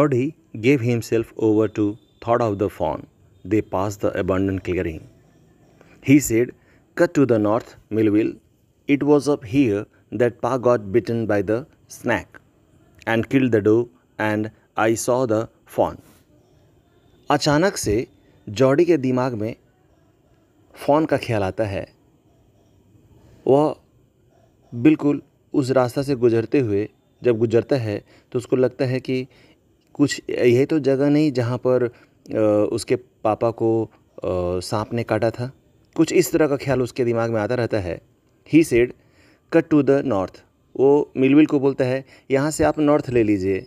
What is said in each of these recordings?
Toddy gave himself over to thought of the fawn. They passed the abandoned clearing. He said, Cut to the north, Millville. It was up here that Pa got bitten by the snake and killed the doe, and I saw the fawn. अचानक से Jordi के दिमाग में phone का ख्याल आता है वह बिल्कुल उस रास्ता से गुजरते हुए जब गुजरता है तो उसको लगता है कि कुछ यही तो जगह नहीं जहाँ पर उसके पापा को सांप ने काटा था कुछ इस तरह का ख्याल उसके दिमाग में आता रहता है he said cut to the north वो मिलविल को बोलता है यहाँ से आप नॉर्थ ले लीजिए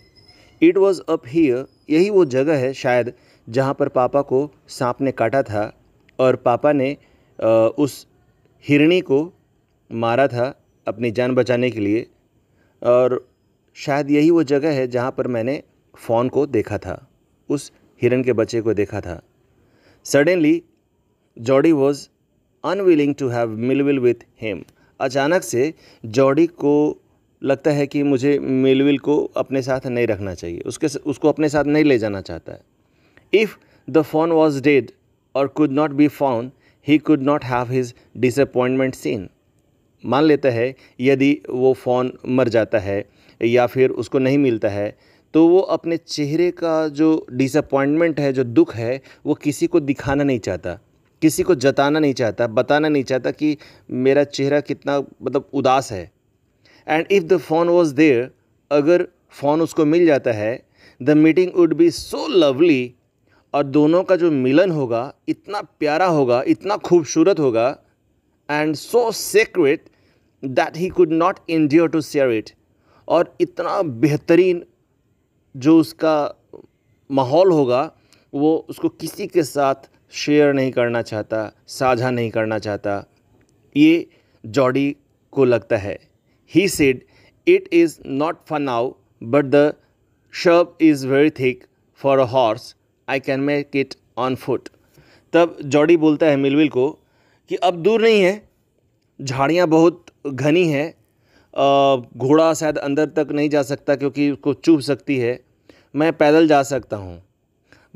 इट वॉज़ अप ही यही वो जगह है शायद जहाँ पर पापा को सांप ने काटा था और पापा ने उस हिरणी को मारा था अपनी जान बचाने के लिए और शायद यही वो जगह है जहाँ पर मैंने फोन को देखा था उस हिरन के बच्चे को देखा था suddenly Jody was unwilling to have Millwheel with him अचानक से जॉडी को लगता है कि मुझे मिलविल को अपने साथ नहीं रखना चाहिए उसके उसको अपने साथ नहीं ले जाना चाहता है if the fawn was dead और could not be found he could not have his disappointment seen मान लेता है यदि वो फ़ोन मर जाता है या फिर उसको नहीं मिलता है तो वो अपने चेहरे का जो डिसअपॉइंटमेंट है जो दुख है वो किसी को दिखाना नहीं चाहता किसी को जताना नहीं चाहता बताना नहीं चाहता कि मेरा चेहरा कितना मतलब उदास है and if the fawn was there अगर फ़ोन उसको मिल जाता है the meeting would be so lovely और दोनों का जो मिलन होगा इतना प्यारा होगा इतना खूबसूरत होगा and so secret that he could not endure to share it और इतना बेहतरीन जो उसका माहौल होगा वो उसको किसी के साथ शेयर नहीं करना चाहता साझा नहीं करना चाहता ये जॉडी को लगता है he said it is not far now but the shrub is very thick for a horse I can make it on foot तब जॉडी बोलता है मिलविल को कि अब दूर नहीं है झाड़ियाँ बहुत घनी हैं घोड़ा शायद अंदर तक नहीं जा सकता क्योंकि उसको चुभ सकती है मैं पैदल जा सकता हूँ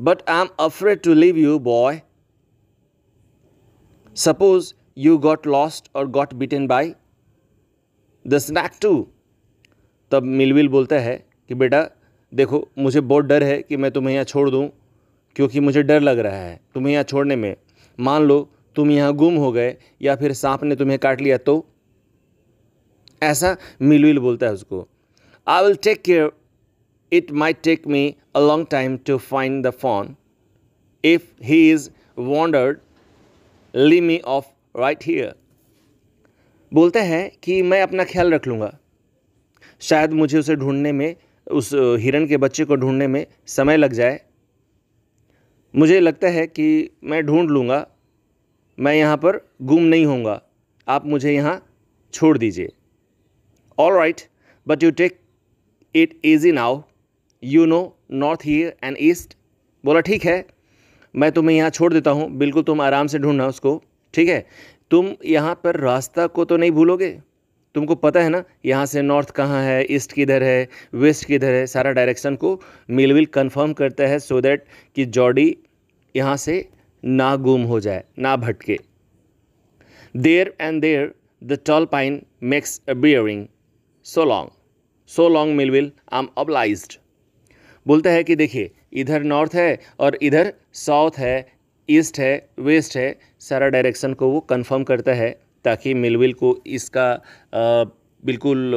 but I am afraid to leave you boy suppose you got lost और got bitten by the snake too तब मिलविल बोलता है कि बेटा देखो मुझे बहुत डर है कि मैं तुम्हें यहाँ छोड़ दूँ क्योंकि मुझे डर लग रहा है तुम्हें यहाँ छोड़ने में मान लो तुम यहाँ गुम हो गए या फिर सांप ने तुम्हें काट लिया तो ऐसा मिलविल बोलता है उसको I will take care it may take me a long time to find the fawn if he is wandered leave me off right here बोलते हैं कि मैं अपना ख्याल रख लूँगा शायद मुझे उसे ढूंढने में उस हिरण के बच्चे को ढूंढने में समय लग जाए मुझे लगता है कि मैं ढूंढ लूँगा मैं यहाँ पर गुम नहीं होऊंगा आप मुझे यहाँ छोड़ दीजिए all right but you take it easy now you know north he and east बोला ठीक है मैं तुम्हें यहाँ छोड़ देता हूँ बिल्कुल तुम आराम से ढूंढना उसको ठीक है तुम यहाँ पर रास्ता को तो नहीं भूलोगे तुमको पता है ना यहाँ से नॉर्थ कहाँ है ईस्ट किधर है वेस्ट किधर है सारा डायरेक्शन को मिलविल कंफर्म करता है सो so दैट कि जॉडी यहाँ से ना गुम हो जाए ना भटके there and there the tall pine makes a bearing so long so long Millwheel I am obliged बोलता है कि देखिए इधर नॉर्थ है और इधर साउथ है ईस्ट है वेस्ट है सारा डायरेक्शन को वो कंफर्म करता है ताकि मिलविल को इसका आ, बिल्कुल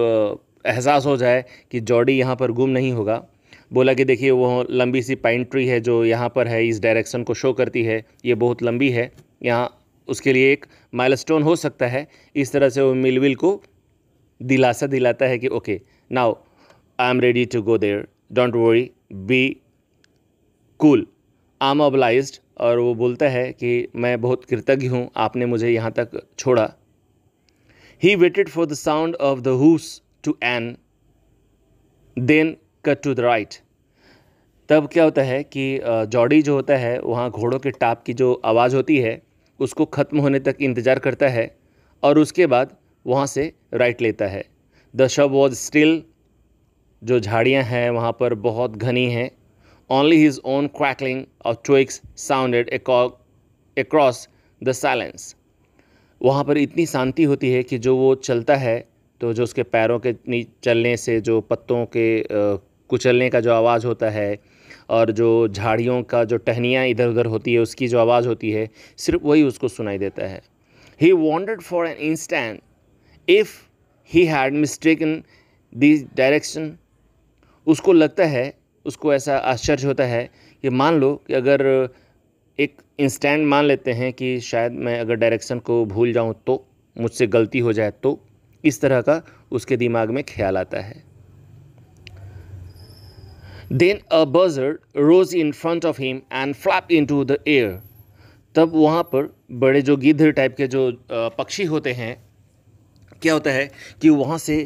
एहसास हो जाए कि जॉडी यहाँ पर गुम नहीं होगा बोला कि देखिए वो लंबी सी पाइन ट्री है जो यहाँ पर है इस डायरेक्शन को शो करती है ये बहुत लंबी है यहाँ उसके लिए एक माइलस्टोन हो सकता है इस तरह से वो मिलविल को दिलासा दिलाता है कि okay now I am ready to go there don't worry be cool I am oblige और वो बोलता है कि मैं बहुत कृतज्ञ हूँ आपने मुझे यहाँ तक छोड़ा he waited for the sound of the hoofs to and then cut to the right तब क्या होता है कि जॉडी जो होता है वहाँ घोड़ों के टाप की जो आवाज़ होती है उसको ख़त्म होने तक इंतज़ार करता है और उसके बाद वहाँ से राइट लेता है द शब वॉज स्टिल जो झाड़ियाँ हैं वहाँ पर बहुत घनी हैं ओनली हिज ओन क्रैकलिंग और twigs sounded across the silence वहाँ पर इतनी शांति होती है कि जो वो चलता है तो जो उसके पैरों के चलने से जो पत्तों के कुचलने का जो आवाज़ होता है और जो झाड़ियों का जो टहनियाँ इधर उधर होती है उसकी जो आवाज़ होती है सिर्फ वही उसको सुनाई देता है he wanted for an instant if he had in the direction उसको लगता है उसको ऐसा आश्चर्य होता है कि मान लो कि अगर एक इंस्टेंट मान लेते हैं कि शायद मैं अगर डायरेक्शन को भूल जाऊं तो मुझसे गलती हो जाए तो इस तरह का उसके दिमाग में ख्याल आता है then a buzzard rose in front of him and flap into the air तब वहाँ पर बड़े जो गिद्ध टाइप के जो पक्षी होते हैं क्या होता है कि वहाँ से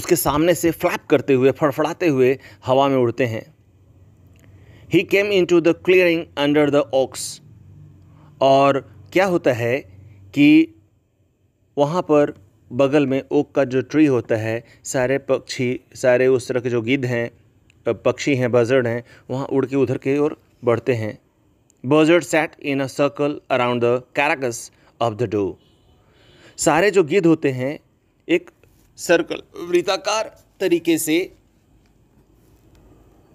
उसके सामने से फ्लैप करते हुए फड़फड़ाते हुए हवा में उड़ते हैं he came into the clearing under the oaks और क्या होता है कि वहाँ पर बगल में ओक का जो ट्री होता है सारे पक्षी सारे उस तरह के जो गिद्ध हैं पक्षी हैं बजर्ड हैं वहाँ उड़ के उधर के ओर बढ़ते हैं buzzard set in a circle around the carcass of the doe सारे जो गिद्ध होते हैं एक सर्कल वृताकार तरीके से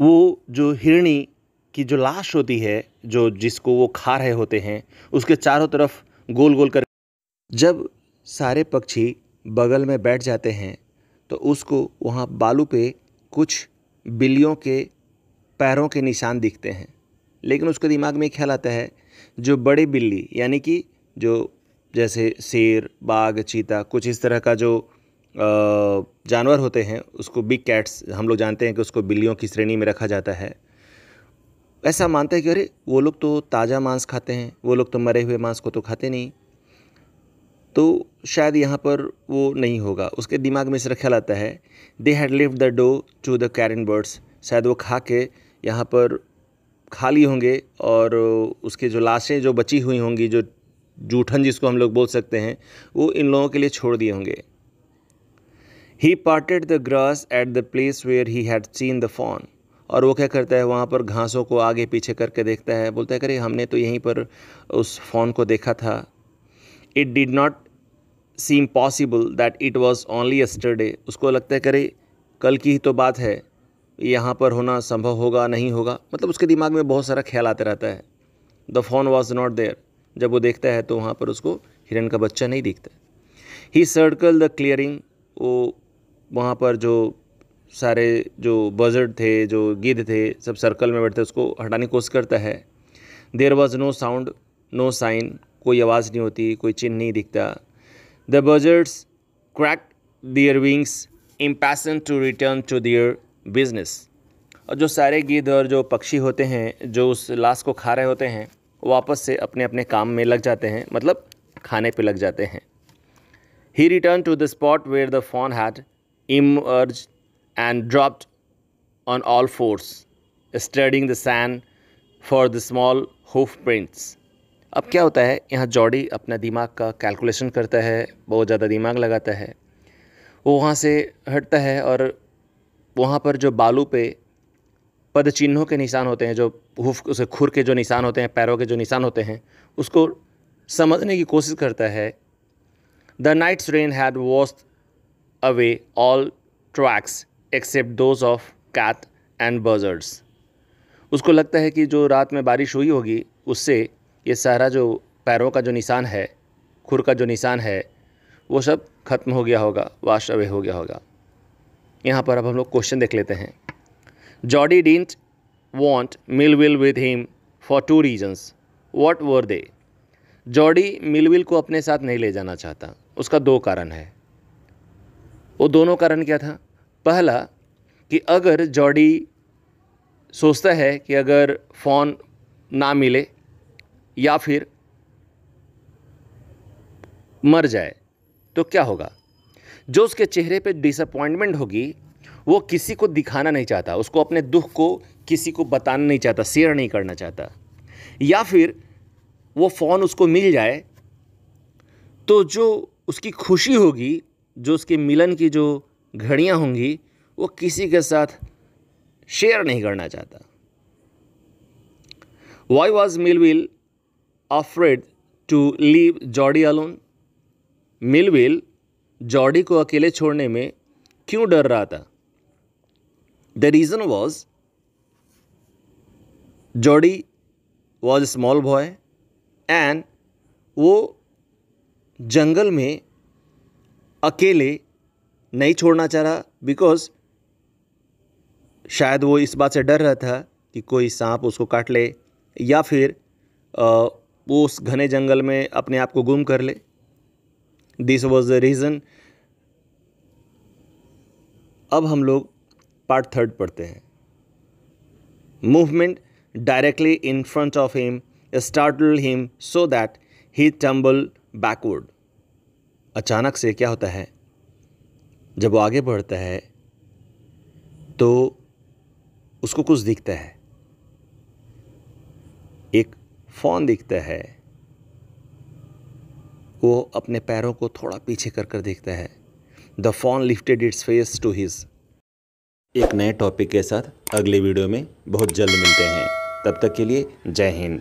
वो जो हिरणी की जो लाश होती है जो जिसको वो खा रहे होते हैं उसके चारों तरफ गोल गोल कर जब सारे पक्षी बगल में बैठ जाते हैं तो उसको वहाँ बालू पे कुछ बिल्लियों के पैरों के निशान दिखते हैं लेकिन उसके दिमाग में ख्याल आता है जो बड़े बिल्ली यानी कि जो जैसे शेर बाघ चीता कुछ इस तरह का जो जानवर होते हैं उसको बिग कैट्स हम लोग जानते हैं कि उसको बिल्लियों की श्रेणी में रखा जाता है ऐसा मानते हैं कि अरे वो लोग तो ताज़ा मांस खाते हैं वो लोग तो मरे हुए मांस को तो खाते नहीं तो शायद यहाँ पर वो नहीं होगा उसके दिमाग में इस रखा आता है दे हैड लिव the doe to the carrion birds शायद वो खा के यहाँ पर खाली होंगे और उसके जो लाशें जो बची हुई होंगी जो जूठन जिसको हम लोग बोल सकते हैं वो इन लोगों के लिए छोड़ दिए होंगे he parted the grass at the place where he had seen the fawn और वो क्या करता है वहाँ पर घासों को आगे पीछे करके देखता है बोलता है करे हमने तो यहीं पर उस फ़ोन को देखा था it did not seem possible that it was only yesterday उसको लगता है करे कल की ही तो बात है यहाँ पर होना संभव होगा नहीं होगा मतलब उसके दिमाग में बहुत सारा ख्याल आते रहता है the fawn was not there जब वो देखता है तो वहाँ पर उसको हिरण का बच्चा नहीं दिखता ही सर्कल द क्लियरिंग वो वहाँ पर जो सारे जो बजर्ड थे जो गिद्ध थे सब सर्कल में बैठते उसको हटाने की कोशिश करता है there was no sound no sign कोई आवाज़ नहीं होती कोई चिन्ह नहीं दिखता the buzzards crack their wings impatient to return to their business और जो सारे गिद्ध और जो पक्षी होते हैं जो उस लाश को खा रहे होते हैं वापस से अपने अपने काम में लग जाते हैं मतलब खाने पे लग जाते हैं he return to the spot where the fawn had emerge and dropped on all fours studying the sand for the small hoof prints अब क्या होता है यहाँ जॉडी अपना दिमाग का कैलकुलेशन करता है बहुत ज़्यादा दिमाग लगाता है वो वहाँ से हटता है और वहाँ पर जो बालू पे पद चिन्हों के निशान होते हैं जो हुफ उसे खुर के जो निशान होते हैं पैरों के जो निशान होते हैं उसको समझने की कोशिश करता है the night's rain had washed away all tracks except those of cat and buzzards उसको लगता है कि जो रात में बारिश हुई होगी उससे ये सारा जो पैरों का जो निशान है खुर का जो निशान है वो सब ख़त्म हो गया होगा वाश अवे हो गया होगा यहाँ पर अब हम लोग क्वेश्चन देख लेते हैं Jody didn't want Millwall with him for two reasons. What were they? Jody Millwheel को अपने साथ नहीं ले जाना चाहता उसका दो कारण है वो दोनों कारण क्या था पहला कि अगर जॉडी सोचता है कि अगर फोन ना मिले या फिर मर जाए तो क्या होगा जो उसके चेहरे पे डिसअपॉइंटमेंट होगी वो किसी को दिखाना नहीं चाहता उसको अपने दुख को किसी को बताना नहीं चाहता शेयर नहीं करना चाहता या फिर वो फ़ोन उसको मिल जाए तो जो उसकी खुशी होगी जो उसके मिलन की जो घड़ियाँ होंगी वो किसी के साथ शेयर नहीं करना चाहता why was Millwheel afraid to leave Jody alone Millwheel Jody को अकेले छोड़ने में क्यों डर रहा था The reason was Jody was a small boy and वो जंगल में अकेले नहीं छोड़ना चाह रहा बिकॉज शायद वो इस बात से डर रहा था कि कोई सांप उसको काट ले या फिर वो उस घने जंगल में अपने आप को गुम कर ले दिस वॉज द रीज़न अब हम लोग पार्ट थर्ड पढ़ते हैं movement directly in front of him startle him so that he tumble backward अचानक से क्या होता है जब वो आगे बढ़ता है तो उसको कुछ दिखता है एक फोन दिखता है वो अपने पैरों को थोड़ा पीछे कर कर देखता है the fawn lifted its face to his एक नए टॉपिक के साथ अगले वीडियो में बहुत जल्द मिलते हैं तब तक के लिए जय हिंद